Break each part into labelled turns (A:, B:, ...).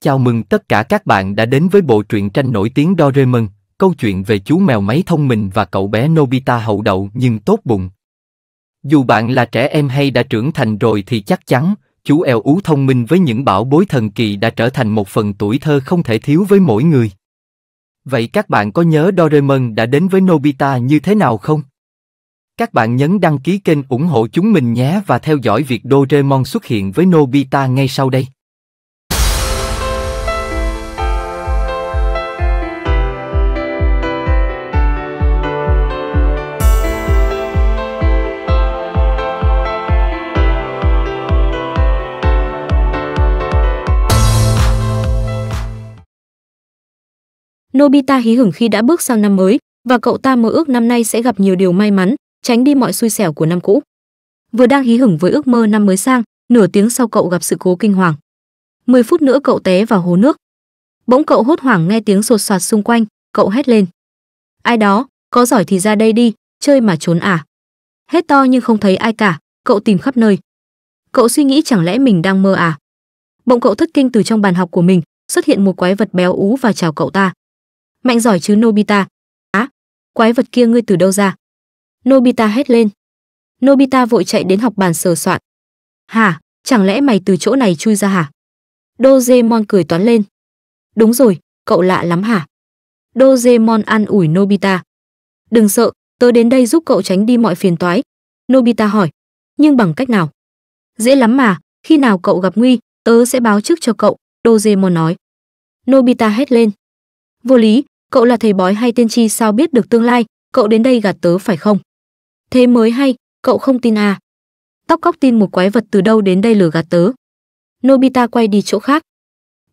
A: Chào mừng tất cả các bạn đã đến với bộ truyện tranh nổi tiếng Doraemon, câu chuyện về chú mèo máy thông minh và cậu bé Nobita hậu đậu nhưng tốt bụng. Dù bạn là trẻ em hay đã trưởng thành rồi thì chắc chắn, chú eo ú thông minh với những bảo bối thần kỳ đã trở thành một phần tuổi thơ không thể thiếu với mỗi người. Vậy các bạn có nhớ Doraemon đã đến với Nobita như thế nào không? Các bạn nhấn đăng ký kênh ủng hộ chúng mình nhé và theo dõi việc Doraemon xuất hiện với Nobita ngay sau đây. Nobita hí hửng khi đã bước sang năm mới và cậu ta mơ ước năm nay sẽ gặp nhiều điều may mắn, tránh đi mọi xui xẻo của năm cũ. Vừa đang hí hửng với ước mơ năm mới sang, nửa tiếng sau cậu gặp sự cố kinh hoàng. 10 phút nữa cậu té vào hố nước. Bỗng cậu hốt hoảng nghe tiếng sột soạt xung quanh, cậu hét lên. Ai đó, có giỏi thì ra đây đi, chơi mà trốn à. Hét to nhưng không thấy ai cả, cậu tìm khắp nơi. Cậu suy nghĩ chẳng lẽ mình đang mơ à? Bỗng cậu thất kinh từ trong bàn học của mình, xuất hiện một quái vật béo ú và chào cậu ta mạnh giỏi chứ Nobita. Á, à, quái vật kia ngươi từ đâu ra? Nobita hét lên. Nobita vội chạy đến học bàn sờ soạn. Hả, chẳng lẽ mày từ chỗ này chui ra hả? Dojemon cười toán lên. Đúng rồi, cậu lạ lắm hả? Dojemon an ủi Nobita. Đừng sợ, tớ đến đây giúp cậu tránh đi mọi phiền toái. Nobita hỏi, nhưng bằng cách nào? Dễ lắm mà, khi nào cậu gặp nguy, tớ sẽ báo trước cho cậu, Dojemon nói. Nobita hét lên vô lý cậu là thầy bói hay tiên tri sao biết được tương lai cậu đến đây gạt tớ phải không thế mới hay cậu không tin à tóc cóc tin một quái vật từ đâu đến đây lừa gạt tớ nobita quay đi chỗ khác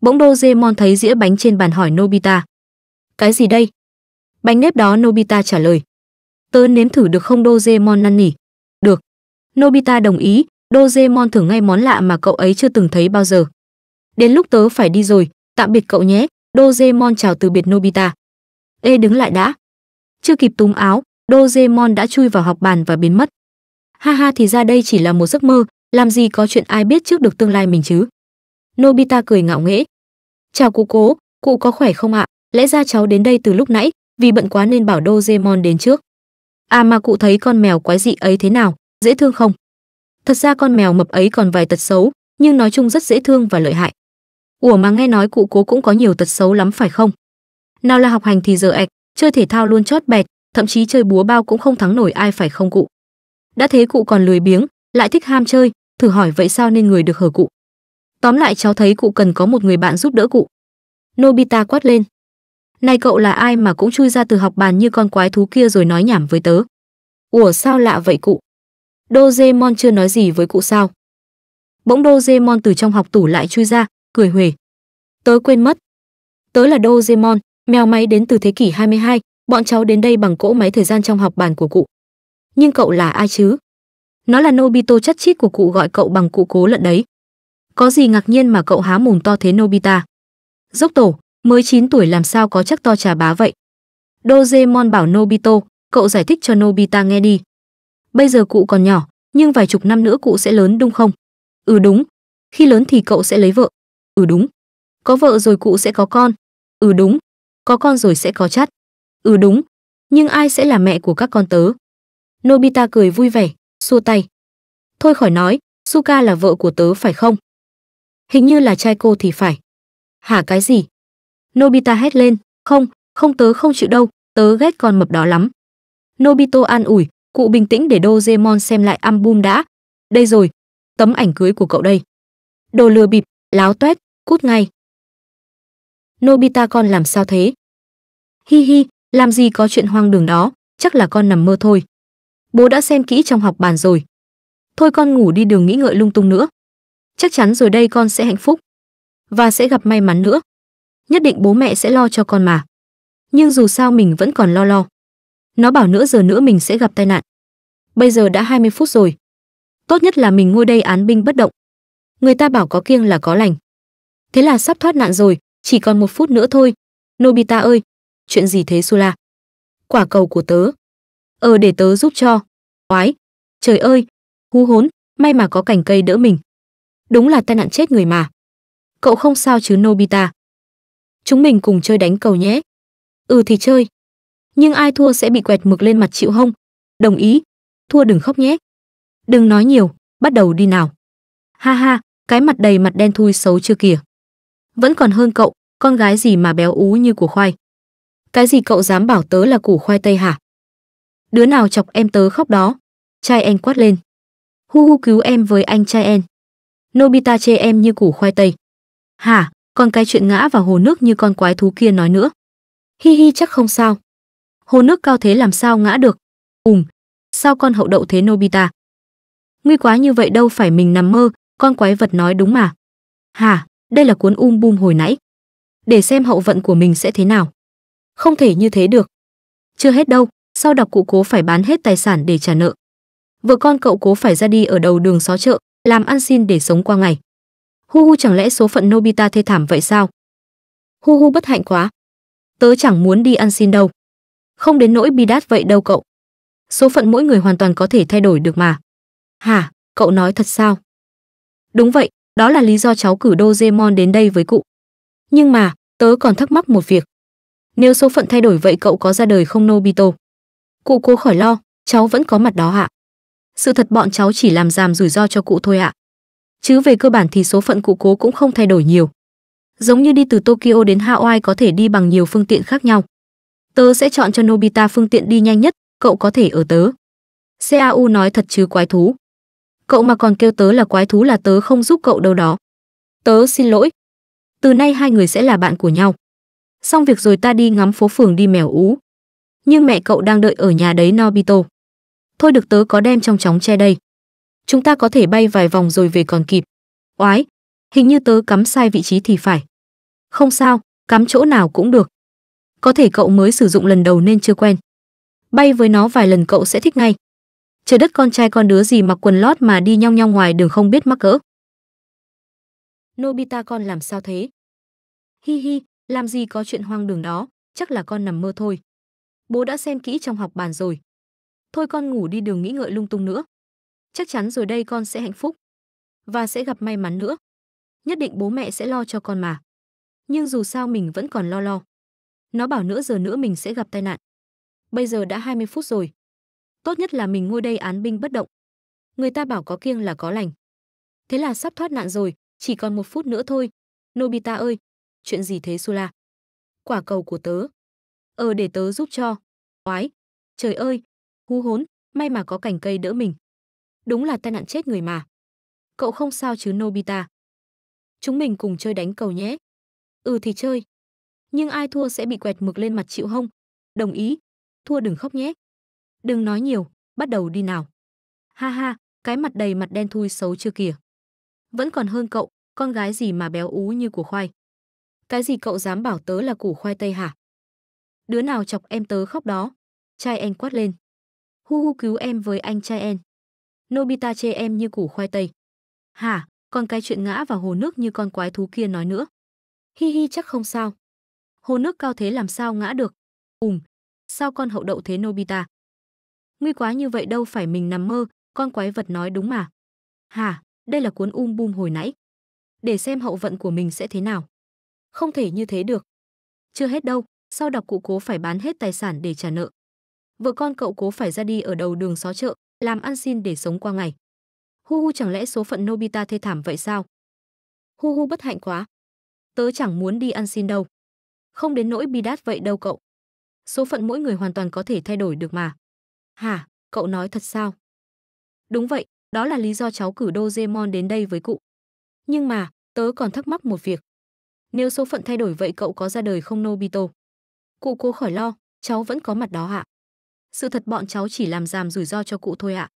A: bỗng dozemon thấy dĩa bánh trên bàn hỏi nobita cái gì đây bánh nếp đó nobita trả lời tớ nếm thử được không dozemon năn nỉ được nobita đồng ý dozemon thử ngay món lạ mà cậu ấy chưa từng thấy bao giờ đến lúc tớ phải đi rồi tạm biệt cậu nhé Doraemon chào từ biệt Nobita. Ê đứng lại đã. Chưa kịp túm áo, Doraemon đã chui vào học bàn và biến mất. Ha ha thì ra đây chỉ là một giấc mơ, làm gì có chuyện ai biết trước được tương lai mình chứ. Nobita cười ngạo nghễ. Chào cụ cố, cụ có khỏe không ạ? Lẽ ra cháu đến đây từ lúc nãy, vì bận quá nên bảo Doraemon đến trước. À mà cụ thấy con mèo quái dị ấy thế nào, dễ thương không? Thật ra con mèo mập ấy còn vài tật xấu, nhưng nói chung rất dễ thương và lợi hại ủa mà nghe nói cụ cố cũng có nhiều tật xấu lắm phải không nào là học hành thì giờ ạch chơi thể thao luôn chót bẹt thậm chí chơi búa bao cũng không thắng nổi ai phải không cụ đã thế cụ còn lười biếng lại thích ham chơi thử hỏi vậy sao nên người được hở cụ tóm lại cháu thấy cụ cần có một người bạn giúp đỡ cụ nobita quát lên này cậu là ai mà cũng chui ra từ học bàn như con quái thú kia rồi nói nhảm với tớ ủa sao lạ vậy cụ Doraemon chưa nói gì với cụ sao? Bỗng Doraemon từ trong học tủ lại chui ra, cười huề. Tớ quên mất. Tớ là Doraemon, mèo máy đến từ thế kỷ 22, bọn cháu đến đây bằng cỗ máy thời gian trong học bàn của cụ. Nhưng cậu là ai chứ? Nó là Nobito chắt chít của cụ gọi cậu bằng cụ cố lận đấy. Có gì ngạc nhiên mà cậu há mồm to thế Nobita? Dốc tổ, mới 9 tuổi làm sao có chắc to trà bá vậy? Doraemon bảo Nobito, cậu giải thích cho Nobita nghe đi. Bây giờ cụ còn nhỏ, nhưng vài chục năm nữa cụ sẽ lớn đúng không? Ừ đúng, khi lớn thì cậu sẽ lấy vợ. Ừ đúng. Có vợ rồi cụ sẽ có con. Ừ đúng. Có con rồi sẽ có chắt. Ừ đúng. Nhưng ai sẽ là mẹ của các con tớ? Nobita cười vui vẻ, xua tay. Thôi khỏi nói, Suka là vợ của tớ phải không? Hình như là trai cô thì phải. Hả cái gì? Nobita hét lên, không, không tớ không chịu đâu, tớ ghét con mập đó lắm. Nobito an ủi, cụ bình tĩnh để Dojemon xem lại album đã. Đây rồi, tấm ảnh cưới của cậu đây. Đồ lừa bịp, láo toét, cút ngay. Nobita con làm sao thế? Hi hi, làm gì có chuyện hoang đường đó, chắc là con nằm mơ thôi. Bố đã xem kỹ trong học bàn rồi. Thôi con ngủ đi đường nghĩ ngợi lung tung nữa. Chắc chắn rồi đây con sẽ hạnh phúc và sẽ gặp may mắn nữa. Nhất định bố mẹ sẽ lo cho con mà. Nhưng dù sao mình vẫn còn lo lo. Nó bảo nữa giờ nữa mình sẽ gặp tai nạn. Bây giờ đã 20 phút rồi. Tốt nhất là mình ngồi đây án binh bất động. Người ta bảo có kiêng là có lành thế là sắp thoát nạn rồi, chỉ còn một phút nữa thôi. Nobita ơi, chuyện gì thế Sula? Quả cầu của tớ. Ờ để tớ giúp cho. Quái, trời ơi, hú hốn, may mà có cành cây đỡ mình. Đúng là tai nạn chết người mà. Cậu không sao chứ Nobita? Chúng mình cùng chơi đánh cầu nhé. Ừ thì chơi. Nhưng ai thua sẽ bị quẹt mực lên mặt chịu hông? Đồng ý. Thua đừng khóc nhé. Đừng nói nhiều, bắt đầu đi nào. Ha ha, cái mặt đầy mặt đen thui xấu chưa kìa vẫn còn hơn cậu, con gái gì mà béo ú như củ khoai. Cái gì cậu dám bảo tớ là củ khoai tây hả? Đứa nào chọc em tớ khóc đó? Trai anh quát lên. Hu hu cứu em với anh trai em. Nobita chê em như củ khoai tây. Hả, còn cái chuyện ngã vào hồ nước như con quái thú kia nói nữa. Hi hi chắc không sao. Hồ nước cao thế làm sao ngã được? Ùm, sao con hậu đậu thế Nobita? Nguy quá như vậy đâu phải mình nằm mơ, con quái vật nói đúng mà. Hả? đây là cuốn um bum hồi nãy. Để xem hậu vận của mình sẽ thế nào. Không thể như thế được. Chưa hết đâu, sau đọc cụ cố phải bán hết tài sản để trả nợ. Vợ con cậu cố phải ra đi ở đầu đường xó chợ, làm ăn xin để sống qua ngày. Hu hu chẳng lẽ số phận Nobita thê thảm vậy sao? Hu hu bất hạnh quá. Tớ chẳng muốn đi ăn xin đâu. Không đến nỗi bi đát vậy đâu cậu. Số phận mỗi người hoàn toàn có thể thay đổi được mà. Hả, cậu nói thật sao? Đúng vậy, đó là lý do cháu cử Doraemon đến đây với cụ. Nhưng mà, tớ còn thắc mắc một việc. Nếu số phận thay đổi vậy cậu có ra đời không Nobito? Cụ cố khỏi lo, cháu vẫn có mặt đó ạ. Sự thật bọn cháu chỉ làm giảm rủi ro cho cụ thôi ạ. Chứ về cơ bản thì số phận cụ cố cũng không thay đổi nhiều. Giống như đi từ Tokyo đến Hawaii có thể đi bằng nhiều phương tiện khác nhau. Tớ sẽ chọn cho Nobita phương tiện đi nhanh nhất, cậu có thể ở tớ. CAU nói thật chứ quái thú cậu mà còn kêu tớ là quái thú là tớ không giúp cậu đâu đó. Tớ xin lỗi. Từ nay hai người sẽ là bạn của nhau. Xong việc rồi ta đi ngắm phố phường đi mèo ú. Nhưng mẹ cậu đang đợi ở nhà đấy Nobito. Thôi được tớ có đem trong chóng che đây. Chúng ta có thể bay vài vòng rồi về còn kịp. Oái, hình như tớ cắm sai vị trí thì phải. Không sao, cắm chỗ nào cũng được. Có thể cậu mới sử dụng lần đầu nên chưa quen. Bay với nó vài lần cậu sẽ thích ngay trời đất con trai con đứa gì mặc quần lót mà đi nhong nhong ngoài đường không biết mắc cỡ. Nobita con làm sao thế? Hi hi, làm gì có chuyện hoang đường đó, chắc là con nằm mơ thôi. Bố đã xem kỹ trong học bàn rồi. Thôi con ngủ đi đừng nghĩ ngợi lung tung nữa. Chắc chắn rồi đây con sẽ hạnh phúc. Và sẽ gặp may mắn nữa. Nhất định bố mẹ sẽ lo cho con mà. Nhưng dù sao mình vẫn còn lo lo. Nó bảo nữa giờ nữa mình sẽ gặp tai nạn. Bây giờ đã 20 phút rồi, tốt nhất là mình ngồi đây án binh bất động. Người ta bảo có kiêng là có lành. Thế là sắp thoát nạn rồi, chỉ còn một phút nữa thôi. Nobita ơi, chuyện gì thế Sula? Quả cầu của tớ. Ờ để tớ giúp cho. Oái, trời ơi, hú hốn, may mà có cành cây đỡ mình. Đúng là tai nạn chết người mà. Cậu không sao chứ Nobita? Chúng mình cùng chơi đánh cầu nhé. Ừ thì chơi. Nhưng ai thua sẽ bị quẹt mực lên mặt chịu không? Đồng ý. Thua đừng khóc nhé. Đừng nói nhiều, bắt đầu đi nào. Ha ha, cái mặt đầy mặt đen thui xấu chưa kìa. Vẫn còn hơn cậu, con gái gì mà béo ú như củ khoai. Cái gì cậu dám bảo tớ là củ khoai tây hả? Đứa nào chọc em tớ khóc đó? Trai em quát lên. Hu hu cứu em với anh trai em. Nobita chê em như củ khoai tây. Hả, còn cái chuyện ngã vào hồ nước như con quái thú kia nói nữa. Hi hi chắc không sao. Hồ nước cao thế làm sao ngã được. Ùm, sao con hậu đậu thế Nobita? nguy quá như vậy đâu phải mình nằm mơ, con quái vật nói đúng mà. Hả, đây là cuốn um bum hồi nãy. Để xem hậu vận của mình sẽ thế nào. Không thể như thế được. Chưa hết đâu, sau đọc cụ cố phải bán hết tài sản để trả nợ. Vợ con cậu cố phải ra đi ở đầu đường xó chợ, làm ăn xin để sống qua ngày. Hu hu chẳng lẽ số phận Nobita thê thảm vậy sao? Hu hu bất hạnh quá. Tớ chẳng muốn đi ăn xin đâu. Không đến nỗi bi đát vậy đâu cậu. Số phận mỗi người hoàn toàn có thể thay đổi được mà. Hả, cậu nói thật sao? Đúng vậy, đó là lý do cháu cử Dojemon đến đây với cụ. Nhưng mà, tớ còn thắc mắc một việc. Nếu số phận thay đổi vậy cậu có ra đời không Nobito? Cụ cố khỏi lo, cháu vẫn có mặt đó ạ. Sự thật bọn cháu chỉ làm giảm rủi ro cho cụ thôi ạ.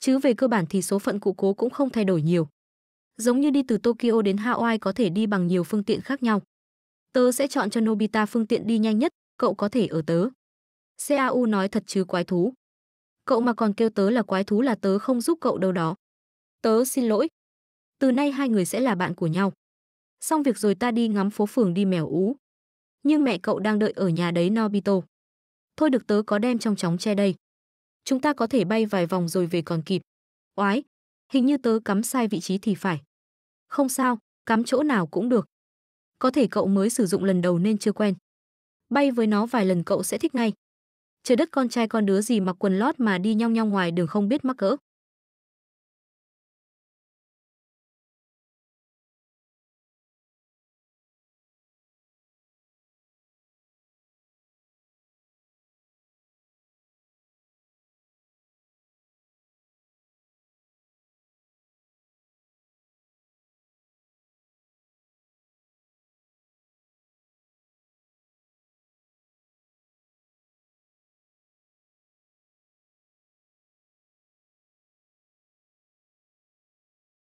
A: Chứ về cơ bản thì số phận cụ cố cũng không thay đổi nhiều. Giống như đi từ Tokyo đến Hawaii có thể đi bằng nhiều phương tiện khác nhau. Tớ sẽ chọn cho Nobita phương tiện đi nhanh nhất, cậu có thể ở tớ. CAU nói thật chứ quái thú cậu mà còn kêu tớ là quái thú là tớ không giúp cậu đâu đó. Tớ xin lỗi. Từ nay hai người sẽ là bạn của nhau. Xong việc rồi ta đi ngắm phố phường đi mèo ú. Nhưng mẹ cậu đang đợi ở nhà đấy Nobito. Thôi được tớ có đem trong chóng che đây. Chúng ta có thể bay vài vòng rồi về còn kịp. Oái, hình như tớ cắm sai vị trí thì phải. Không sao, cắm chỗ nào cũng được. Có thể cậu mới sử dụng lần đầu nên chưa quen. Bay với nó vài lần cậu sẽ thích ngay trời đất con trai con đứa gì mặc quần lót mà đi nhong nhong ngoài đường không biết mắc cỡ